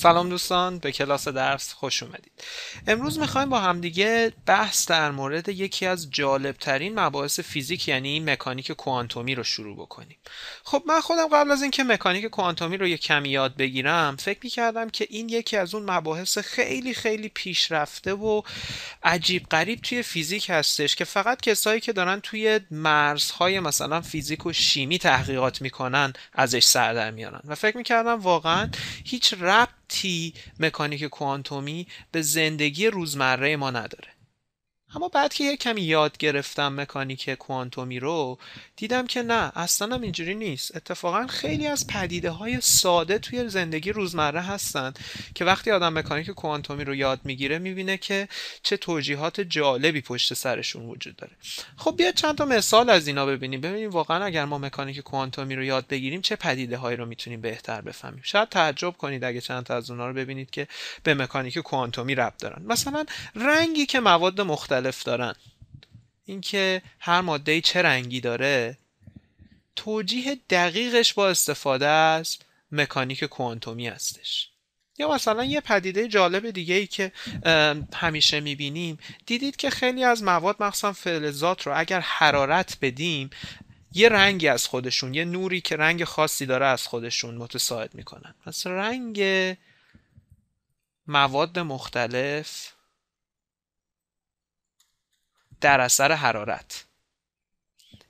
سلام دوستان به کلاس درس خوش اومدید امروز میخوایم با همدیگه بحث در مورد یکی از جالبترین مباحث فیزیک یعنی مکانیک کوانتومی رو شروع بکنیم خب من خودم قبل از اینکه مکانیک کوانتومی رو یه کمی یاد بگیرم فکر میکردم که این یکی از اون مباحث خیلی خیلی پیشرفته و عجیب غریب توی فیزیک هستش که فقط کسایی که دارن توی مرزهای مثلا فیزیک و شیمی تحقیقات میکنن ازش سر در میارن و فکر میکردم واقعا هیچ ربط تی مکانیک کوانتومی به زندگی روزمره ما نداره اما بعد که یه کمی یاد گرفتم مکانیک کوانتومی رو دیدم که نه اصلا هم اینجوری نیست اتفاقا خیلی از پدیده های ساده توی زندگی روزمره هستن که وقتی آدم مکانیک کوانتومی رو یاد میگیره میبینه که چه توجیهات جالبی پشت سرشون وجود داره خب بیا چند تا مثال از اینا ببینیم ببینیم واقعا اگر ما مکانیک کوانتومی رو یاد بگیریم چه پدیده هایی رو میتونیم بهتر بفهمیم شاید تعجب کنید اگه چند تا از اونا رو ببینید که به مکانیک کوانتومی ربط دارن مثلا رنگی که مواد مختلف مختلف دارن اینکه هر ماده چه رنگی داره توجیه دقیقش با استفاده از مکانیک کوانتومی هستش یا مثلا یه پدیده جالب دیگه ای که همیشه میبینیم دیدید که خیلی از مواد مخصوصا فلزات رو اگر حرارت بدیم یه رنگی از خودشون یه نوری که رنگ خاصی داره از خودشون متساعد میکنن پس رنگ مواد مختلف در اثر حرارت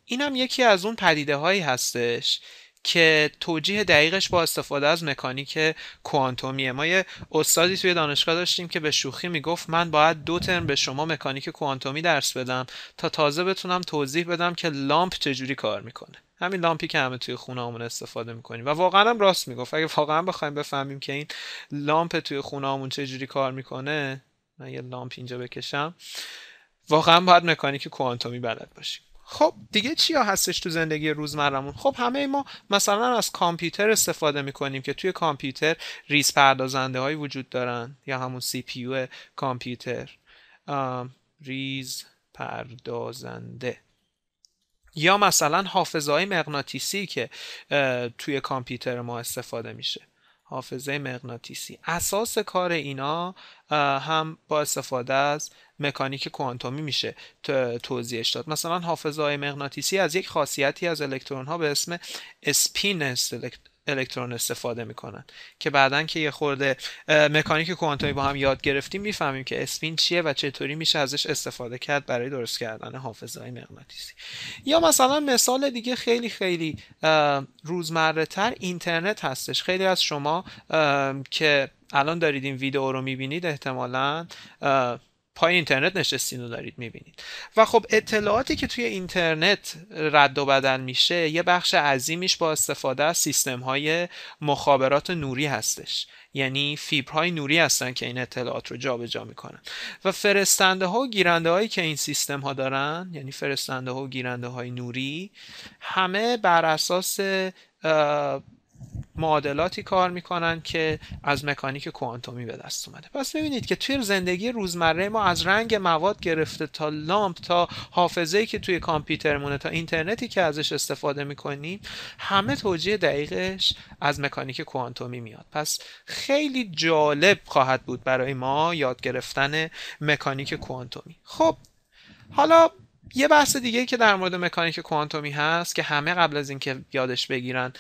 این هم یکی از اون پدیده هایی هستش که توجیه دقیقش با استفاده از مکانیک کوانتومیه ما یه استادی توی دانشگاه داشتیم که به شوخی میگفت من باید دو ترم به شما مکانیک کوانتومی درس بدم تا تازه بتونم توضیح بدم که لامپ چجوری کار میکنه همین لامپی که همه توی همون استفاده میکنیم و واقعا هم راست میگفت اگه واقعا بخوایم بفهمیم که این لامپ توی خونهامون چجوری کار میکنه من یه لامپ اینجا بکشم واقعا باید مکانیک کوانتومی بلد باشیم خب دیگه چیا هستش تو زندگی روزمرمون خب همه ما مثلا از کامپیوتر استفاده میکنیم که توی کامپیوتر ریز پردازنده هایی وجود دارن یا همون سی کامپیوتر ریز پردازنده یا مثلا حافظه های مغناطیسی که توی کامپیوتر ما استفاده میشه حافظه مغناطیسی اساس کار اینا هم با استفاده از مکانیک کوانتومی میشه توضیحش داد مثلا حافظه مغناطیسی از یک خاصیتی از الکترون ها به اسم اسپین الکترون استفاده میکنن که بعدا که یه خورده مکانیک کوانتومی با هم یاد گرفتیم میفهمیم که اسپین چیه و چطوری میشه ازش استفاده کرد برای درست کردن حافظه های مغناطیسی یا مثلا مثال دیگه خیلی خیلی روزمره تر اینترنت هستش خیلی از شما که الان دارید این ویدیو رو میبینید احتمالا پای اینترنت نشستین رو دارید میبینید و خب اطلاعاتی که توی اینترنت رد و بدل میشه یه بخش عظیمیش با استفاده از سیستم های مخابرات نوری هستش یعنی فیبرهای نوری هستن که این اطلاعات رو جابجا میکنن و فرستنده ها و گیرنده هایی که این سیستم ها دارن یعنی فرستنده ها و گیرنده های نوری همه بر اساس معادلاتی کار میکنن که از مکانیک کوانتومی به دست اومده پس ببینید که توی زندگی روزمره ما از رنگ مواد گرفته تا لامپ تا حافظه‌ای که توی کامپیوترمونه تا اینترنتی که ازش استفاده میکنیم همه توجیه دقیقش از مکانیک کوانتومی میاد پس خیلی جالب خواهد بود برای ما یاد گرفتن مکانیک کوانتومی خب حالا یه بحث دیگه که در مورد مکانیک کوانتومی هست که همه قبل از اینکه یادش بگیرن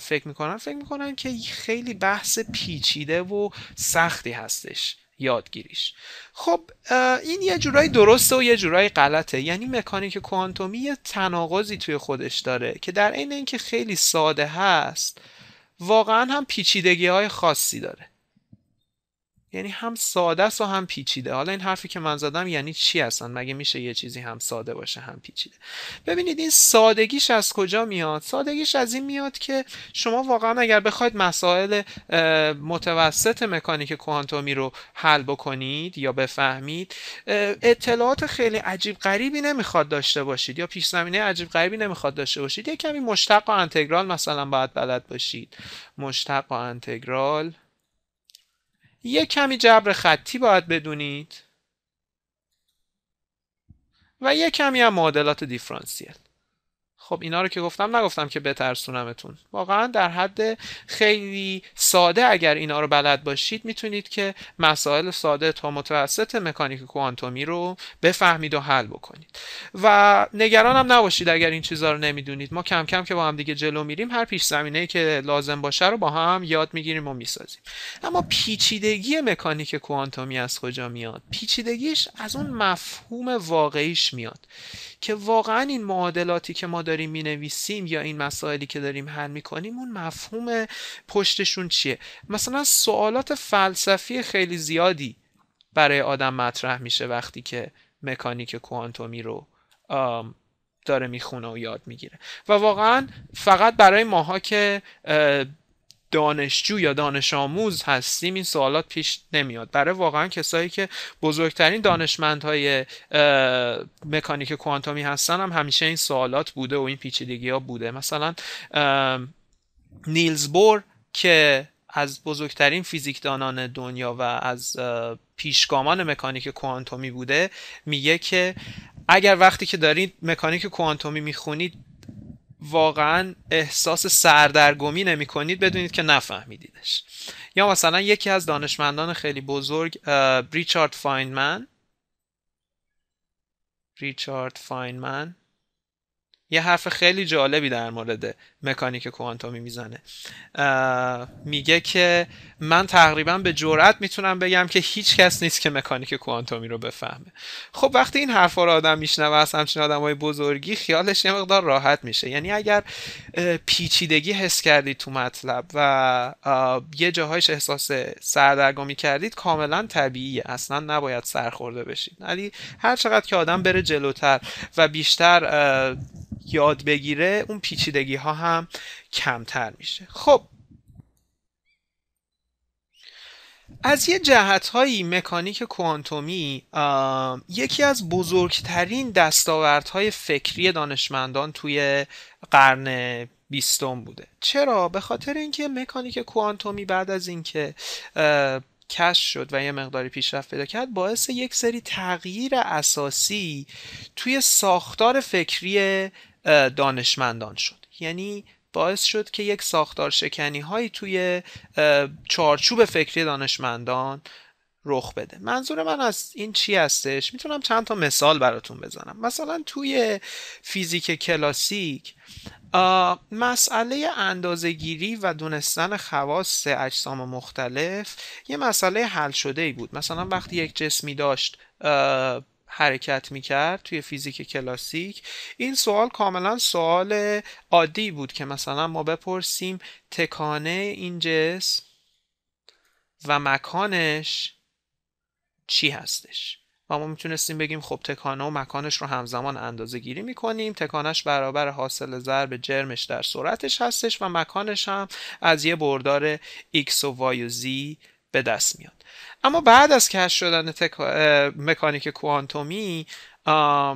فکر میکنن فکر میکنن که خیلی بحث پیچیده و سختی هستش یادگیریش خب این یه جورایی درسته و یه جورایی غلطه یعنی مکانیک کوانتومی یه تناقضی توی خودش داره که در عین اینکه خیلی ساده هست واقعا هم پیچیدگی های خاصی داره یعنی هم ساده است و هم پیچیده حالا این حرفی که من زدم یعنی چی هستن مگه میشه یه چیزی هم ساده باشه هم پیچیده ببینید این سادگیش از کجا میاد سادگیش از این میاد که شما واقعا اگر بخواید مسائل متوسط مکانیک کوانتومی رو حل بکنید یا بفهمید اطلاعات خیلی عجیب غریبی نمیخواد داشته باشید یا پیش زمینه عجیب غریبی نمیخواد داشته باشید یه کمی مشتق و انتگرال مثلا باید بلد باشید مشتق و انتگرال یه کمی جبر خطی باید بدونید و یه کمی هم معادلات دیفرانسیل خب اینا رو که گفتم نگفتم که بترسونمتون واقعا در حد خیلی ساده اگر اینا رو بلد باشید میتونید که مسائل ساده تا متوسط مکانیک کوانتومی رو بفهمید و حل بکنید و نگرانم نباشید اگر این چیزها رو نمیدونید ما کم کم که با هم دیگه جلو میریم هر پیش زمینه که لازم باشه رو با هم یاد میگیریم و میسازیم اما پیچیدگی مکانیک کوانتومی از کجا میاد پیچیدگیش از اون مفهوم واقعیش میاد که واقعا این معادلاتی که ما داریم نویسیم یا این مسائلی که داریم حل میکنیم اون مفهوم پشتشون چیه مثلا سوالات فلسفی خیلی زیادی برای آدم مطرح میشه وقتی که مکانیک کوانتومی رو داره میخونه و یاد میگیره و واقعا فقط برای ماها که دانشجو یا دانش آموز هستیم این سوالات پیش نمیاد برای واقعا کسایی که بزرگترین دانشمندهای مکانیک کوانتومی هستن هم همیشه این سوالات بوده و این پیچیدگی ها بوده مثلا نیلز بور که از بزرگترین فیزیکدانان دنیا و از پیشگامان مکانیک کوانتومی بوده میگه که اگر وقتی که دارید مکانیک کوانتومی میخونید واقعا احساس سردرگمی نمی کنید بدونید که نفهمیدیدش یا مثلا یکی از دانشمندان خیلی بزرگ ریچارد فاینمن ریچارد فاینمن یه حرف خیلی جالبی در مورد مکانیک کوانتومی میزنه میگه که من تقریبا به جرأت میتونم بگم که هیچ کس نیست که مکانیک کوانتومی رو بفهمه خب وقتی این حرفا رو آدم میشنوه از همچین های بزرگی خیالش یه مقدار راحت میشه یعنی اگر پیچیدگی حس کردید تو مطلب و یه جاهایش احساس سردرگمی کردید کاملا طبیعیه اصلا نباید سرخورده بشید ولی هر چقدر که آدم بره جلوتر و بیشتر یاد بگیره اون پیچیدگی ها هم کمتر میشه خب از یه جهت هایی مکانیک کوانتومی یکی از بزرگترین های فکری دانشمندان توی قرن بیستم بوده چرا به خاطر اینکه مکانیک کوانتومی بعد از اینکه کش شد و یه مقداری پیشرفت پیدا کرد باعث یک سری تغییر اساسی توی ساختار فکری دانشمندان شد یعنی باعث شد که یک ساختار شکنی هایی توی چارچوب فکری دانشمندان رخ بده منظور من از این چی هستش میتونم چند تا مثال براتون بزنم مثلا توی فیزیک کلاسیک مسئله اندازهگیری و دونستن خواص اجسام مختلف یه مسئله حل شده ای بود مثلا وقتی یک جسمی داشت حرکت میکرد توی فیزیک کلاسیک این سوال کاملا سوال عادی بود که مثلا ما بپرسیم تکانه این جسم و مکانش چی هستش و ما میتونستیم بگیم خب تکانه و مکانش رو همزمان اندازه گیری میکنیم تکانش برابر حاصل ضرب جرمش در سرعتش هستش و مکانش هم از یه بردار x و y و z به دست میاد اما بعد از کشف شدن مکانیک کوانتومی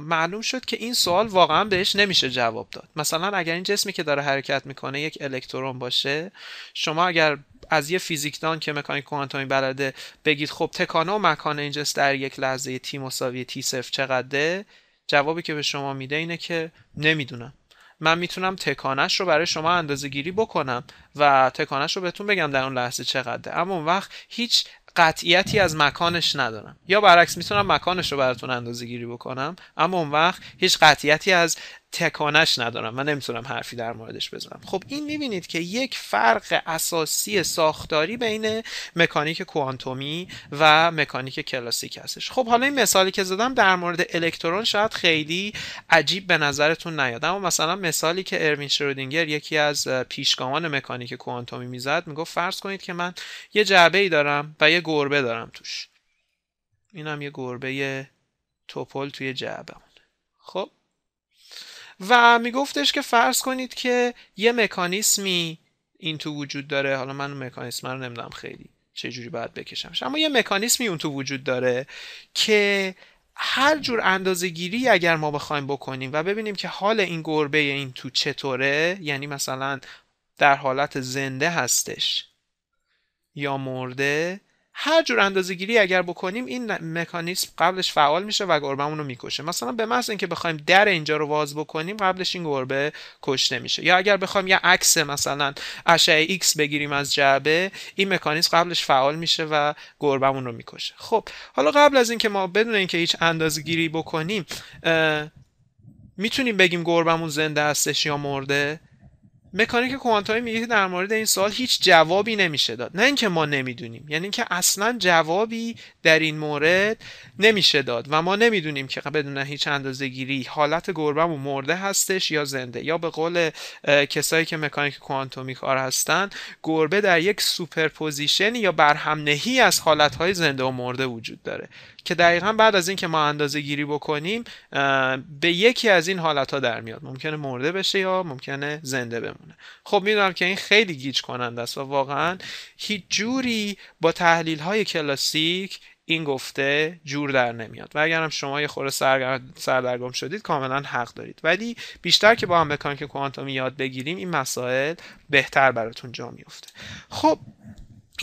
معلوم شد که این سوال واقعا بهش نمیشه جواب داد مثلا اگر این جسمی که داره حرکت میکنه یک الکترون باشه شما اگر از یه فیزیکدان که مکانیک کوانتومی بلده بگید خب تکانه و مکان این جسم در یک لحظه تی مساوی تی صفر چقدره جوابی که به شما میده اینه که نمیدونم من میتونم تکانش رو برای شما اندازه گیری بکنم و تکانش رو بهتون بگم در اون لحظه چقدره اما اون وقت هیچ قطعیتی از مکانش ندارم یا برعکس میتونم مکانش رو براتون اندازه گیری بکنم اما اون وقت هیچ قطعیتی از تکانش ندارم من نمیتونم حرفی در موردش بزنم خب این میبینید که یک فرق اساسی ساختاری بین مکانیک کوانتومی و مکانیک کلاسیک هستش خب حالا این مثالی که زدم در مورد الکترون شاید خیلی عجیب به نظرتون نیاد اما مثلا مثالی که اروین شرودینگر یکی از پیشگامان مکانیک کوانتومی میزد میگفت فرض کنید که من یه جعبه ای دارم و یه گربه دارم توش اینم یه گربه توپل توی جعبه خب و میگفتش که فرض کنید که یه مکانیسمی این تو وجود داره حالا من مکانیسم رو نمیدونم خیلی چه جوری باید بکشمش اما یه مکانیسمی اون تو وجود داره که هر جور اندازه گیری اگر ما بخوایم بکنیم و ببینیم که حال این گربه این تو چطوره یعنی مثلا در حالت زنده هستش یا مرده هر جور اندازه گیری اگر بکنیم این مکانیزم قبلش فعال میشه و گربه رو میکشه مثلا به محض اینکه بخوایم در اینجا رو باز بکنیم قبلش این گربه کشته میشه یا اگر بخوایم یه عکس مثلا اشعه ایکس بگیریم از جعبه این مکانیزم قبلش فعال میشه و گربه رو میکشه خب حالا قبل از اینکه ما بدون اینکه هیچ اندازه گیری بکنیم میتونیم بگیم گربمون زنده هستش یا مرده مکانیک کوانتومی میگه در مورد این سال هیچ جوابی نمیشه داد نه اینکه ما نمیدونیم یعنی اینکه اصلا جوابی در این مورد نمیشه داد و ما نمیدونیم که بدون هیچ گیری حالت و مرده هستش یا زنده یا به قول کسایی که مکانیک کوانتومی کار هستن گربه در یک سوپرپوزیشن یا برهمنهی از حالتهای زنده و مرده وجود داره که دقیقا بعد از اینکه ما اندازه گیری بکنیم به یکی از این حالت ها در میاد ممکنه مرده بشه یا ممکنه زنده بمونه خب میدونم که این خیلی گیج کننده است و واقعا هیچ جوری با تحلیل های کلاسیک این گفته جور در نمیاد و اگر هم شما یه خورده سردرگم شدید کاملا حق دارید ولی بیشتر که با هم مکانیک کوانتومی یاد بگیریم این مسائل بهتر براتون جا میفته خب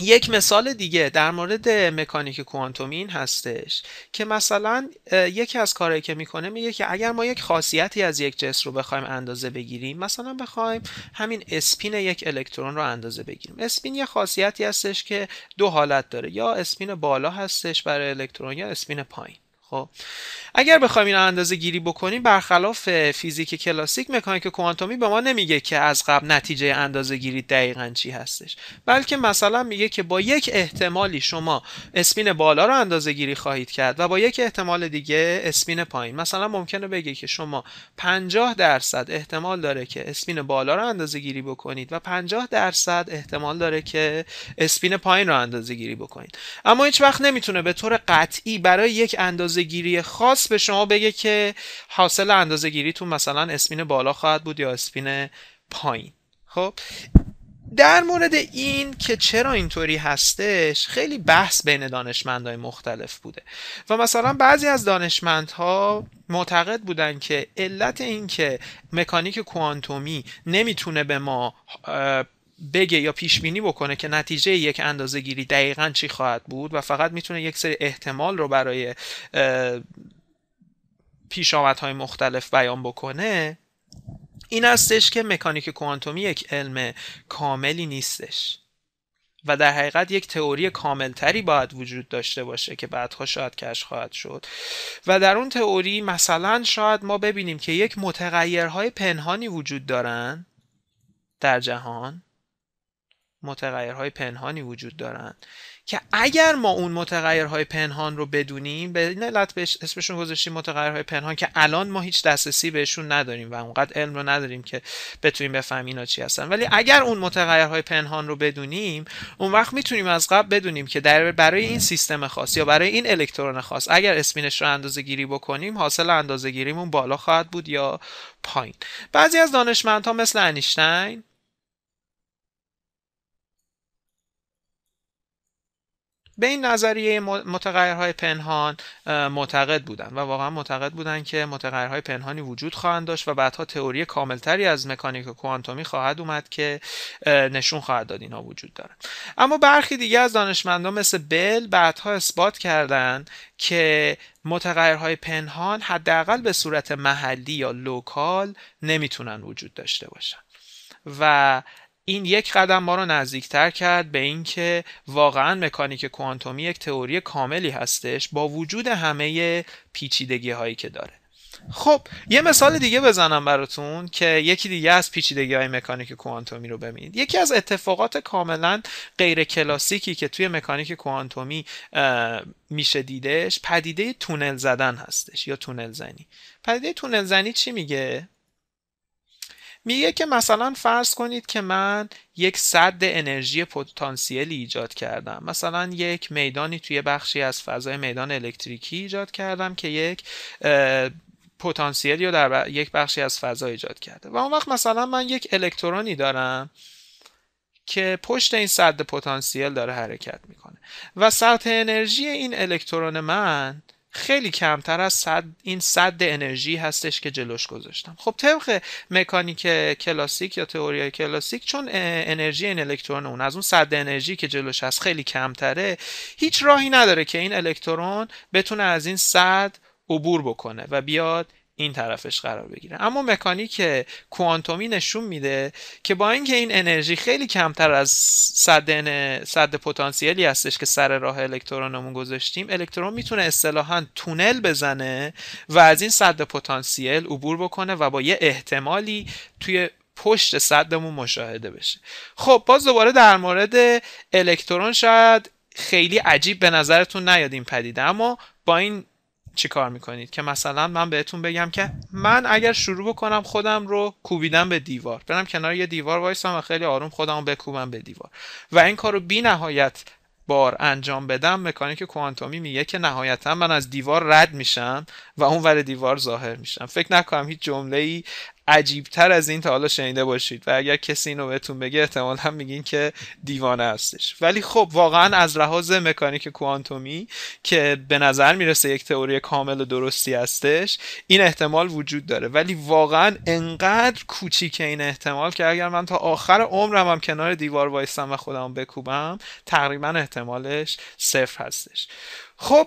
یک مثال دیگه در مورد مکانیک کوانتومی این هستش که مثلا یکی از کارهایی که میکنه میگه که اگر ما یک خاصیتی از یک جسم رو بخوایم اندازه بگیریم مثلا بخوایم همین اسپین یک الکترون رو اندازه بگیریم اسپین یه خاصیتی هستش که دو حالت داره یا اسپین بالا هستش برای الکترون یا اسپین پایین خب. اگر بخوایم این اندازه گیری بکنیم برخلاف فیزیک کلاسیک مکانیک کوانتومی به ما نمیگه که از قبل نتیجه اندازه گیری دقیقا چی هستش بلکه مثلا میگه که با یک احتمالی شما اسپین بالا رو اندازه گیری خواهید کرد و با یک احتمال دیگه اسپین پایین مثلا ممکنه بگه که شما 50 درصد احتمال داره که اسپین بالا رو اندازه گیری بکنید و 50 درصد احتمال داره که اسپین پایین رو اندازه گیری بکنید اما هیچ وقت نمیتونه به طور قطعی برای یک اندازه گیری خاص به شما بگه که حاصل تو مثلا اسپین بالا خواهد بود یا اسپین پایین خب در مورد این که چرا اینطوری هستش خیلی بحث بین دانشمندهای مختلف بوده و مثلا بعضی از دانشمندها معتقد بودن که علت این که مکانیک کوانتومی نمیتونه به ما بگه یا پیش بینی بکنه که نتیجه یک اندازه گیری دقیقا چی خواهد بود و فقط میتونه یک سری احتمال رو برای های مختلف بیان بکنه این هستش که مکانیک کوانتومی یک علم کاملی نیستش و در حقیقت یک تئوری کاملتری باید وجود داشته باشه که بعدها شاید کش خواهد شد و در اون تئوری مثلا شاید ما ببینیم که یک متغیرهای پنهانی وجود دارن در جهان متغیرهای پنهانی وجود دارن که اگر ما اون متغیرهای پنهان رو بدونیم به علت به اسمشون گذاشتیم متغیرهای پنهان که الان ما هیچ دسترسی بهشون نداریم و اونقدر علم رو نداریم که بتونیم بفهمیم اینا چی هستن ولی اگر اون متغیرهای پنهان رو بدونیم اون وقت میتونیم از قبل بدونیم که در برای این سیستم خاص یا برای این الکترون خاص اگر اسمینش رو اندازه گیری بکنیم حاصل اندازه گیریمون بالا خواهد بود یا پایین بعضی از دانشمندها مثل انیشتین به این نظریه متغیرهای پنهان معتقد بودند و واقعا معتقد بودند که متغیرهای پنهانی وجود خواهند داشت و بعدها تئوری کاملتری از مکانیک کوانتومی خواهد اومد که نشون خواهد داد اینها وجود دارن اما برخی دیگه از دانشمندان مثل بل بعدها اثبات کردند که متغیرهای پنهان حداقل به صورت محلی یا لوکال نمیتونن وجود داشته باشن و این یک قدم ما رو نزدیکتر کرد به اینکه واقعا مکانیک کوانتومی یک تئوری کاملی هستش با وجود همه پیچیدگی هایی که داره خب یه مثال دیگه بزنم براتون که یکی دیگه از پیچیدگی های مکانیک کوانتومی رو ببینید یکی از اتفاقات کاملا غیر کلاسیکی که توی مکانیک کوانتومی میشه دیدش پدیده تونل زدن هستش یا تونل زنی پدیده تونل زنی چی میگه میگه که مثلا فرض کنید که من یک صد انرژی پتانسیلی ایجاد کردم مثلا یک میدانی توی بخشی از فضای میدان الکتریکی ایجاد کردم که یک پتانسیلی رو در یک بخشی از فضا ایجاد کرده و اون وقت مثلا من یک الکترونی دارم که پشت این صد پتانسیل داره حرکت میکنه و سطح انرژی این الکترون من خیلی کمتر از صد این صد انرژی هستش که جلوش گذاشتم خب طبق مکانیک کلاسیک یا تئوری کلاسیک چون انرژی این الکترون اون از اون صد انرژی که جلوش هست خیلی کمتره هیچ راهی نداره که این الکترون بتونه از این صد عبور بکنه و بیاد این طرفش قرار بگیره اما مکانیک کوانتومی نشون میده که با اینکه این انرژی خیلی کمتر از صد صد پتانسیلی هستش که سر راه الکترونمون گذاشتیم الکترون میتونه اصطلاحا تونل بزنه و از این صد پتانسیل عبور بکنه و با یه احتمالی توی پشت صدمون مشاهده بشه خب باز دوباره در مورد الکترون شاید خیلی عجیب به نظرتون نیاد این پدیده اما با این چیکار میکنید که مثلا من بهتون بگم که من اگر شروع بکنم خودم رو کوبیدم به دیوار برم کنار یه دیوار وایسم و خیلی آروم خودم رو بکوبم به دیوار و این کار رو بی نهایت بار انجام بدم مکانیک کوانتومی میگه که نهایتا من از دیوار رد میشم و اون ور دیوار ظاهر میشم فکر نکنم هیچ جمله ای عجیبتر از این تا حالا شنیده باشید و اگر کسی اینو بهتون بگه احتمال هم میگین که دیوانه هستش ولی خب واقعا از لحاظ مکانیک کوانتومی که به نظر میرسه یک تئوری کامل و درستی هستش این احتمال وجود داره ولی واقعا انقدر کوچیکه این احتمال که اگر من تا آخر عمرم هم کنار دیوار وایستم و خودم بکوبم تقریبا احتمالش صفر هستش خب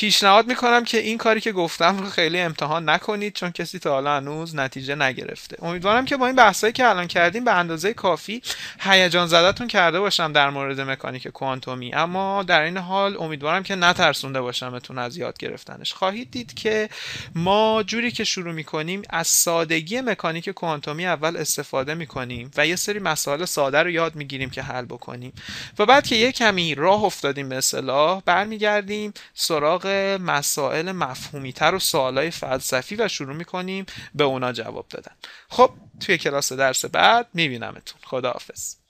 پیشنهاد میکنم که این کاری که گفتم رو خیلی امتحان نکنید چون کسی تا حالا هنوز نتیجه نگرفته امیدوارم که با این بحثایی که الان کردیم به اندازه کافی هیجان زدتون کرده باشم در مورد مکانیک کوانتومی اما در این حال امیدوارم که نترسونده باشمتون از یاد گرفتنش خواهید دید که ما جوری که شروع میکنیم از سادگی مکانیک کوانتومی اول استفاده میکنیم و یه سری مسائل ساده رو یاد میگیریم که حل بکنیم و بعد که یه کمی راه افتادیم به اصطلاح برمیگردیم سراغ مسائل مفهومی تر و سوالای فلسفی و شروع میکنیم به اونا جواب دادن خب توی کلاس درس بعد میبینمتون خداحافظ